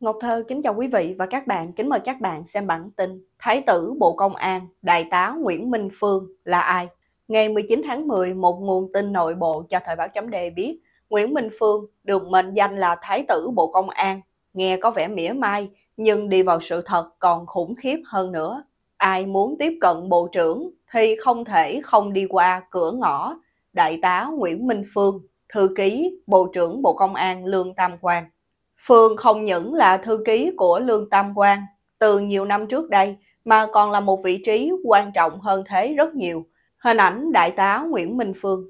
Ngọc Thơ kính chào quý vị và các bạn, kính mời các bạn xem bản tin Thái tử Bộ Công an, Đại tá Nguyễn Minh Phương là ai? Ngày 19 tháng 10, một nguồn tin nội bộ cho Thời báo chấm đề biết Nguyễn Minh Phương được mệnh danh là Thái tử Bộ Công an, nghe có vẻ mỉa mai nhưng đi vào sự thật còn khủng khiếp hơn nữa. Ai muốn tiếp cận Bộ trưởng thì không thể không đi qua cửa ngõ Đại tá Nguyễn Minh Phương, Thư ký Bộ trưởng Bộ Công an Lương Tam Quang. Phương không những là thư ký của Lương Tam Quang từ nhiều năm trước đây mà còn là một vị trí quan trọng hơn thế rất nhiều. Hình ảnh đại tá Nguyễn Minh Phương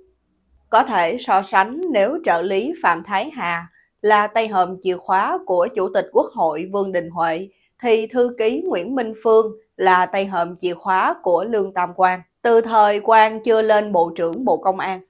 có thể so sánh nếu trợ lý Phạm Thái Hà là tay hòm chìa khóa của Chủ tịch Quốc hội Vương Đình Huệ thì thư ký Nguyễn Minh Phương là tay hòm chìa khóa của Lương Tam Quang từ thời Quang chưa lên Bộ trưởng Bộ Công an.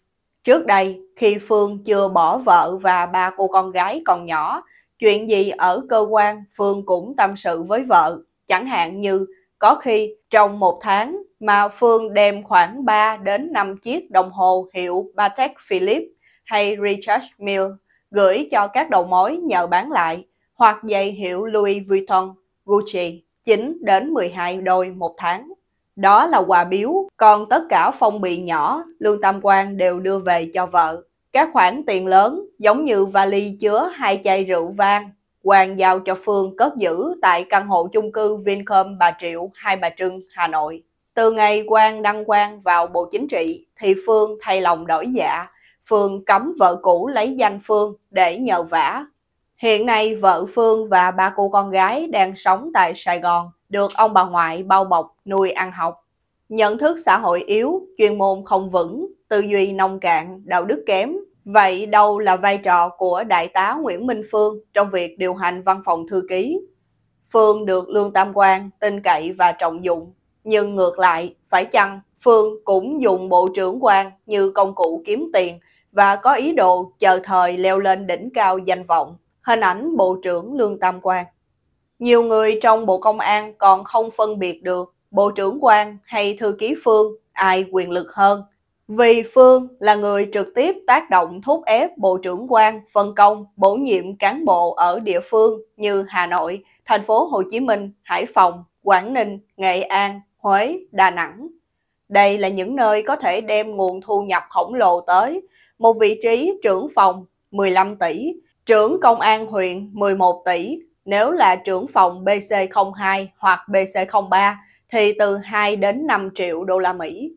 Trước đây, khi Phương chưa bỏ vợ và ba cô con gái còn nhỏ Chuyện gì ở cơ quan, Phương cũng tâm sự với vợ. Chẳng hạn như có khi trong một tháng mà Phương đem khoảng 3 đến 5 chiếc đồng hồ hiệu Patek Philippe hay Richard Mille gửi cho các đầu mối nhờ bán lại, hoặc giày hiệu Louis Vuitton, Gucci 9 đến 12 đôi một tháng. Đó là quà biếu, còn tất cả phong bì nhỏ, Lương Tam Quang đều đưa về cho vợ. Các khoản tiền lớn giống như vali chứa hai chai rượu vang, Hoàng giao cho Phương cất giữ tại căn hộ chung cư Vincom Bà Triệu, Hai Bà Trưng, Hà Nội. Từ ngày Quang đăng quang vào Bộ Chính trị thì Phương thay lòng đổi dạ. Phương cấm vợ cũ lấy danh Phương để nhờ vả. Hiện nay vợ Phương và ba cô con gái đang sống tại Sài Gòn, được ông bà ngoại bao bọc nuôi ăn học. Nhận thức xã hội yếu, chuyên môn không vững, tư duy nông cạn, đạo đức kém. Vậy đâu là vai trò của đại tá Nguyễn Minh Phương trong việc điều hành văn phòng thư ký? Phương được Lương Tam Quang tin cậy và trọng dụng, nhưng ngược lại, phải chăng Phương cũng dùng bộ trưởng quan như công cụ kiếm tiền và có ý đồ chờ thời leo lên đỉnh cao danh vọng. Hình ảnh Bộ trưởng Lương Tam Quang. Nhiều người trong Bộ Công an còn không phân biệt được Bộ trưởng quan hay Thư ký Phương ai quyền lực hơn vì Phương là người trực tiếp tác động thúc ép Bộ trưởng quan phân công bổ nhiệm cán bộ ở địa phương như Hà Nội, thành phố Hồ Chí Minh, Hải Phòng, Quảng Ninh, Nghệ An, Huế, Đà Nẵng. Đây là những nơi có thể đem nguồn thu nhập khổng lồ tới một vị trí trưởng phòng 15 tỷ, trưởng công an huyện 11 tỷ, nếu là trưởng phòng BC02 hoặc BC03 thì từ 2 đến 5 triệu đô la Mỹ.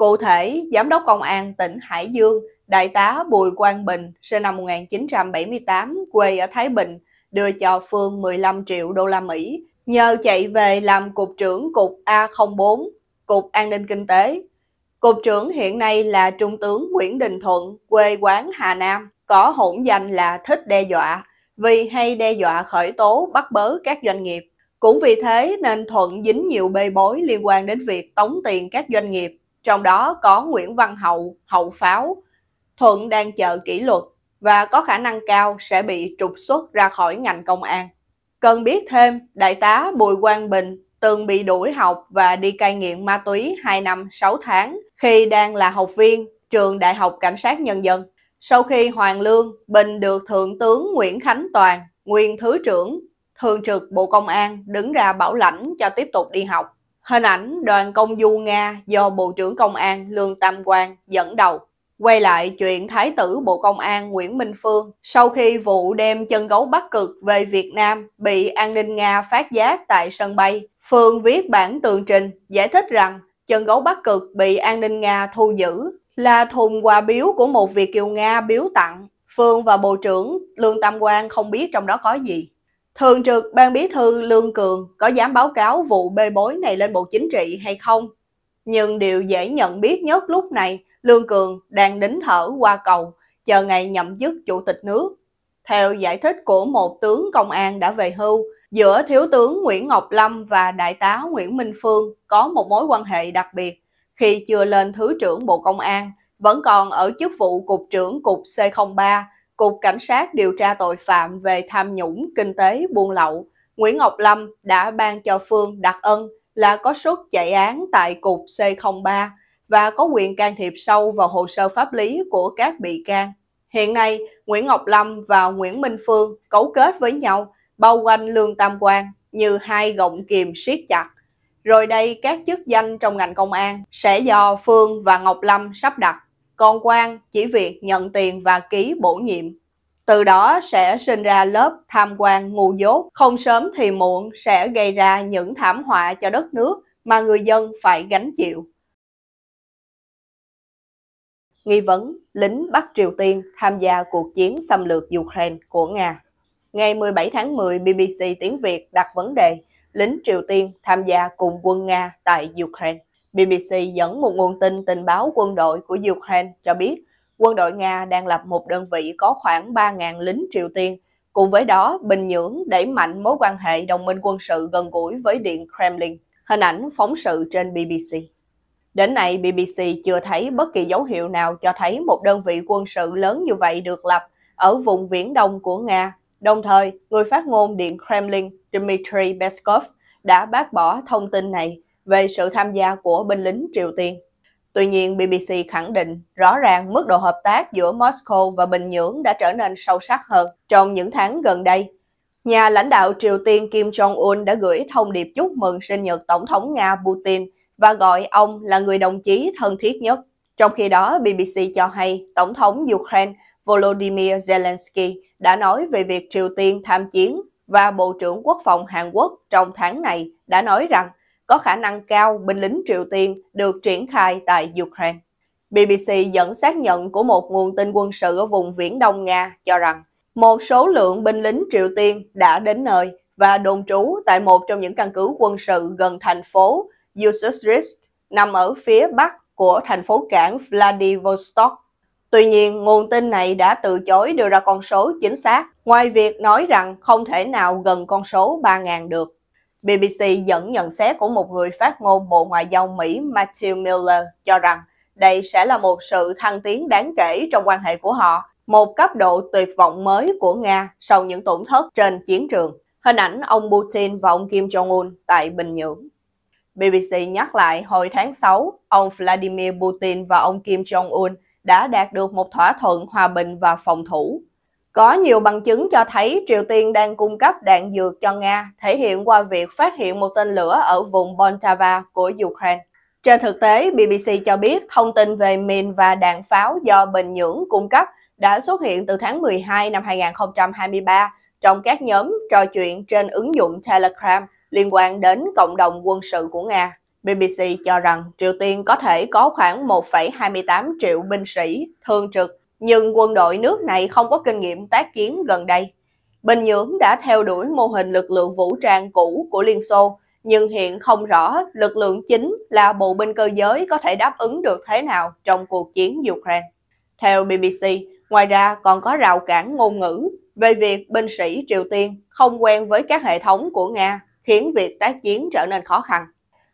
Cụ thể, Giám đốc Công an tỉnh Hải Dương, Đại tá Bùi Quang Bình, sinh năm 1978, quê ở Thái Bình, đưa cho Phương 15 triệu đô la Mỹ nhờ chạy về làm cục trưởng cục A04, cục an ninh kinh tế. Cục trưởng hiện nay là Trung tướng Nguyễn Đình Thuận, quê quán Hà Nam, có hỗn danh là thích đe dọa, vì hay đe dọa khởi tố bắt bớ các doanh nghiệp. Cũng vì thế nên Thuận dính nhiều bê bối liên quan đến việc tống tiền các doanh nghiệp trong đó có Nguyễn Văn Hậu, Hậu Pháo. Thuận đang chờ kỷ luật và có khả năng cao sẽ bị trục xuất ra khỏi ngành công an. Cần biết thêm, Đại tá Bùi Quang Bình từng bị đuổi học và đi cai nghiện ma túy 2 năm 6 tháng khi đang là học viên trường Đại học Cảnh sát Nhân dân. Sau khi Hoàng Lương, Bình được Thượng tướng Nguyễn Khánh Toàn, nguyên Thứ trưởng, Thường trực Bộ Công an đứng ra bảo lãnh cho tiếp tục đi học. Hình ảnh đoàn công du Nga do Bộ trưởng Công an Lương Tam Quang dẫn đầu. Quay lại chuyện Thái tử Bộ Công an Nguyễn Minh Phương sau khi vụ đem chân gấu bắt cực về Việt Nam bị an ninh Nga phát giác tại sân bay. Phương viết bản tường trình giải thích rằng chân gấu bắt cực bị an ninh Nga thu giữ là thùng quà biếu của một Việt Kiều Nga biếu tặng. Phương và Bộ trưởng Lương Tam Quang không biết trong đó có gì. Thường trực Ban Bí thư Lương Cường có dám báo cáo vụ bê bối này lên Bộ Chính trị hay không? Nhưng điều dễ nhận biết nhất lúc này, Lương Cường đang đính thở qua cầu, chờ ngày nhậm chức Chủ tịch nước. Theo giải thích của một tướng công an đã về hưu, giữa Thiếu tướng Nguyễn Ngọc Lâm và Đại tá Nguyễn Minh Phương có một mối quan hệ đặc biệt. Khi chưa lên Thứ trưởng Bộ Công an, vẫn còn ở chức vụ Cục trưởng Cục C03, Cục Cảnh sát điều tra tội phạm về tham nhũng kinh tế buôn lậu, Nguyễn Ngọc Lâm đã ban cho Phương đặc ân là có suất chạy án tại Cục C03 và có quyền can thiệp sâu vào hồ sơ pháp lý của các bị can. Hiện nay, Nguyễn Ngọc Lâm và Nguyễn Minh Phương cấu kết với nhau bao quanh Lương Tam Quang như hai gọng kìm siết chặt. Rồi đây các chức danh trong ngành công an sẽ do Phương và Ngọc Lâm sắp đặt con quan chỉ việc nhận tiền và ký bổ nhiệm. Từ đó sẽ sinh ra lớp tham quan ngu dốt, không sớm thì muộn sẽ gây ra những thảm họa cho đất nước mà người dân phải gánh chịu. Nghi vấn lính Bắc Triều Tiên tham gia cuộc chiến xâm lược Ukraine của Nga. Ngày 17 tháng 10, BBC tiếng Việt đặt vấn đề lính Triều Tiên tham gia cùng quân Nga tại Ukraine. BBC dẫn một nguồn tin tình báo quân đội của Ukraine cho biết quân đội Nga đang lập một đơn vị có khoảng 3.000 lính Triều Tiên. Cùng với đó, Bình Nhưỡng đẩy mạnh mối quan hệ đồng minh quân sự gần gũi với Điện Kremlin. Hình ảnh phóng sự trên BBC. Đến nay, BBC chưa thấy bất kỳ dấu hiệu nào cho thấy một đơn vị quân sự lớn như vậy được lập ở vùng viễn đông của Nga. Đồng thời, người phát ngôn Điện Kremlin Dmitry Peskov đã bác bỏ thông tin này về sự tham gia của binh lính Triều Tiên. Tuy nhiên, BBC khẳng định rõ ràng mức độ hợp tác giữa Moscow và Bình Nhưỡng đã trở nên sâu sắc hơn trong những tháng gần đây. Nhà lãnh đạo Triều Tiên Kim Jong-un đã gửi thông điệp chúc mừng sinh nhật Tổng thống Nga Putin và gọi ông là người đồng chí thân thiết nhất. Trong khi đó, BBC cho hay Tổng thống Ukraine Volodymyr Zelensky đã nói về việc Triều Tiên tham chiến và Bộ trưởng Quốc phòng Hàn Quốc trong tháng này đã nói rằng có khả năng cao binh lính Triều Tiên được triển khai tại Ukraine. BBC dẫn xác nhận của một nguồn tin quân sự ở vùng Viễn Đông Nga cho rằng một số lượng binh lính Triều Tiên đã đến nơi và đồn trú tại một trong những căn cứ quân sự gần thành phố Yusutsk nằm ở phía bắc của thành phố cảng Vladivostok. Tuy nhiên, nguồn tin này đã từ chối đưa ra con số chính xác, ngoài việc nói rằng không thể nào gần con số 3.000 được. BBC dẫn nhận xét của một người phát ngôn Bộ Ngoại giao Mỹ Matthew Miller cho rằng đây sẽ là một sự thăng tiến đáng kể trong quan hệ của họ, một cấp độ tuyệt vọng mới của Nga sau những tổn thất trên chiến trường. Hình ảnh ông Putin và ông Kim Jong-un tại Bình Nhưỡng. BBC nhắc lại hồi tháng 6, ông Vladimir Putin và ông Kim Jong-un đã đạt được một thỏa thuận hòa bình và phòng thủ có nhiều bằng chứng cho thấy Triều Tiên đang cung cấp đạn dược cho Nga, thể hiện qua việc phát hiện một tên lửa ở vùng Poltava của Ukraine. Trên thực tế, BBC cho biết thông tin về mìn và đạn pháo do Bình Nhưỡng cung cấp đã xuất hiện từ tháng 12 năm 2023 trong các nhóm trò chuyện trên ứng dụng Telegram liên quan đến cộng đồng quân sự của Nga. BBC cho rằng Triều Tiên có thể có khoảng 1,28 triệu binh sĩ thường trực nhưng quân đội nước này không có kinh nghiệm tác chiến gần đây. Bình Nhưỡng đã theo đuổi mô hình lực lượng vũ trang cũ của Liên Xô, nhưng hiện không rõ lực lượng chính là bộ binh cơ giới có thể đáp ứng được thế nào trong cuộc chiến Ukraine. Theo BBC, ngoài ra còn có rào cản ngôn ngữ về việc binh sĩ Triều Tiên không quen với các hệ thống của Nga, khiến việc tác chiến trở nên khó khăn.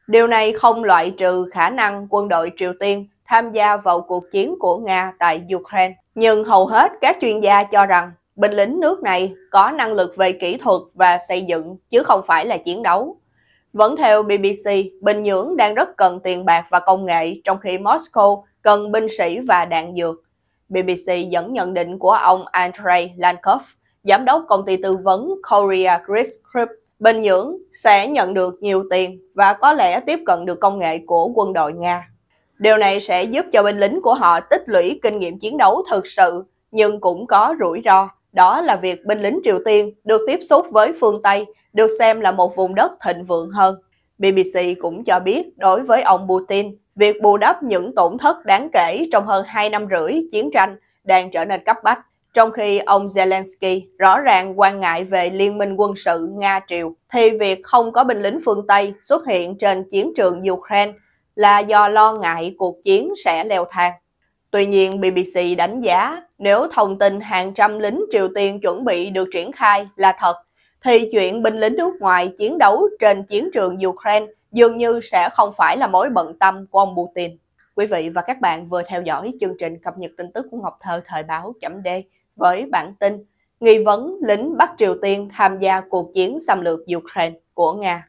Điều này không loại trừ khả năng quân đội Triều Tiên tham gia vào cuộc chiến của Nga tại Ukraine. Nhưng hầu hết các chuyên gia cho rằng binh lính nước này có năng lực về kỹ thuật và xây dựng chứ không phải là chiến đấu. Vẫn theo BBC, Bình Nhưỡng đang rất cần tiền bạc và công nghệ trong khi Moscow cần binh sĩ và đạn dược. BBC dẫn nhận định của ông Andrei Lankov, giám đốc công ty tư vấn Korea Risk Group. Bình Nhưỡng sẽ nhận được nhiều tiền và có lẽ tiếp cận được công nghệ của quân đội Nga. Điều này sẽ giúp cho binh lính của họ tích lũy kinh nghiệm chiến đấu thực sự, nhưng cũng có rủi ro. Đó là việc binh lính Triều Tiên được tiếp xúc với phương Tây, được xem là một vùng đất thịnh vượng hơn. BBC cũng cho biết đối với ông Putin, việc bù đắp những tổn thất đáng kể trong hơn 2 năm rưỡi chiến tranh đang trở nên cấp bách, trong khi ông Zelensky rõ ràng quan ngại về liên minh quân sự Nga-Triều, thì việc không có binh lính phương Tây xuất hiện trên chiến trường Ukraine là do lo ngại cuộc chiến sẽ leo thang. Tuy nhiên, BBC đánh giá nếu thông tin hàng trăm lính Triều Tiên chuẩn bị được triển khai là thật, thì chuyện binh lính nước ngoài chiến đấu trên chiến trường Ukraine dường như sẽ không phải là mối bận tâm của ông Putin. Quý vị và các bạn vừa theo dõi chương trình cập nhật tin tức của Ngọc Thơ thời báo chấm D với bản tin Nghi vấn lính Bắc Triều Tiên tham gia cuộc chiến xâm lược Ukraine của Nga.